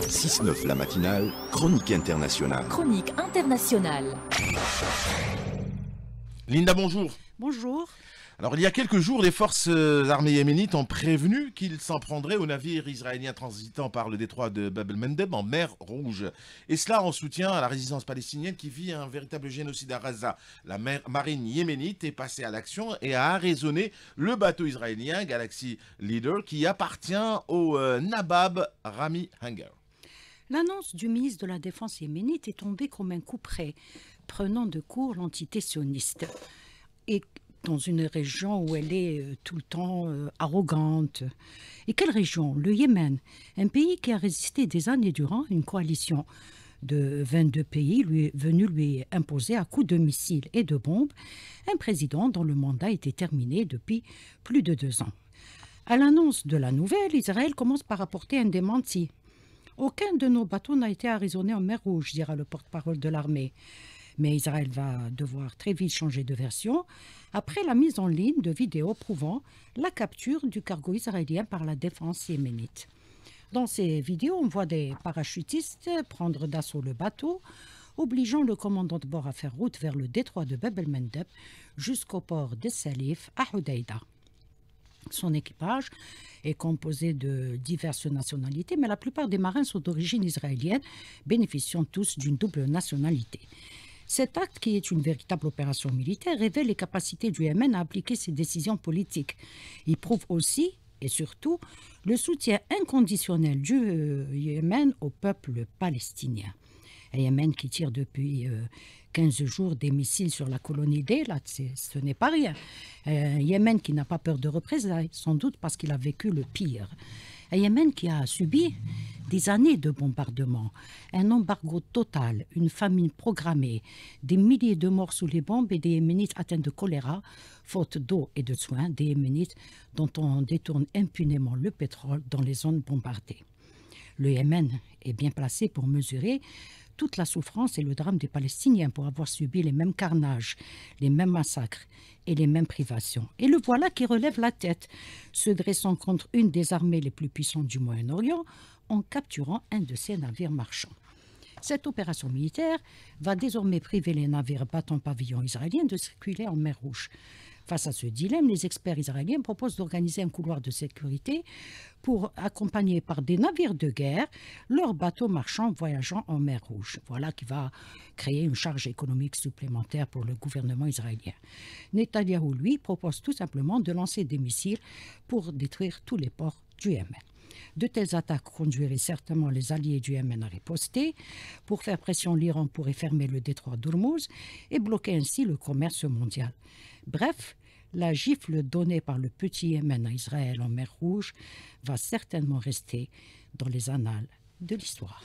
6-9 la matinale, chronique internationale. Chronique internationale. Linda, bonjour. Bonjour. Alors, il y a quelques jours, les forces euh, armées yéménites ont prévenu qu'ils s'en prendraient aux navires israélien transitant par le détroit de Bab el-Mendeb en mer Rouge. Et cela en soutien à la résistance palestinienne qui vit un véritable génocide à Gaza. La marine yéménite est passée à l'action et a arraisonné le bateau israélien Galaxy Leader qui appartient au euh, Nabab Rami Hangar. L'annonce du ministre de la Défense yéménite est tombée comme un coup près, prenant de court l'entité sioniste. Et dans une région où elle est euh, tout le temps euh, arrogante. Et quelle région Le Yémen, un pays qui a résisté des années durant une coalition de 22 pays lui, venus lui imposer à coups de missiles et de bombes un président dont le mandat était terminé depuis plus de deux ans. À l'annonce de la nouvelle, Israël commence par apporter un démenti aucun de nos bateaux n'a été arraisonné en mer Rouge, dira le porte-parole de l'armée. Mais Israël va devoir très vite changer de version après la mise en ligne de vidéos prouvant la capture du cargo israélien par la défense yéménite. Dans ces vidéos, on voit des parachutistes prendre d'assaut le bateau, obligeant le commandant de bord à faire route vers le détroit de Bab el mandeb jusqu'au port de Salif à Hodeïda. Son équipage est composé de diverses nationalités, mais la plupart des marins sont d'origine israélienne, bénéficiant tous d'une double nationalité. Cet acte, qui est une véritable opération militaire, révèle les capacités du Yémen à appliquer ses décisions politiques. Il prouve aussi et surtout le soutien inconditionnel du euh, Yémen au peuple palestinien. Un Yémen qui tire depuis euh, 15 jours des missiles sur la colonie là, ce n'est pas rien. Un euh, Yémen qui n'a pas peur de représailles, sans doute parce qu'il a vécu le pire. Un Yémen qui a subi des années de bombardements, un embargo total, une famine programmée, des milliers de morts sous les bombes et des Yéménites atteints de choléra, faute d'eau et de soins, des Yéménites dont on détourne impunément le pétrole dans les zones bombardées. Le Yémen est bien placé pour mesurer toute la souffrance et le drame des Palestiniens pour avoir subi les mêmes carnages, les mêmes massacres et les mêmes privations. Et le voilà qui relève la tête, se dressant contre une des armées les plus puissantes du Moyen-Orient en capturant un de ses navires marchands. Cette opération militaire va désormais priver les navires battant pavillon israélien de circuler en mer Rouge, Face à ce dilemme, les experts israéliens proposent d'organiser un couloir de sécurité pour accompagner par des navires de guerre leurs bateaux marchands voyageant en mer Rouge. Voilà qui va créer une charge économique supplémentaire pour le gouvernement israélien. Netanyahou, lui, propose tout simplement de lancer des missiles pour détruire tous les ports du Yémen. De telles attaques conduiraient certainement les alliés du Yémen à riposter. Pour faire pression, l'Iran pourrait fermer le détroit d'Ormuz et bloquer ainsi le commerce mondial. Bref, la gifle donnée par le petit Yémen à Israël en mer Rouge va certainement rester dans les annales de l'histoire.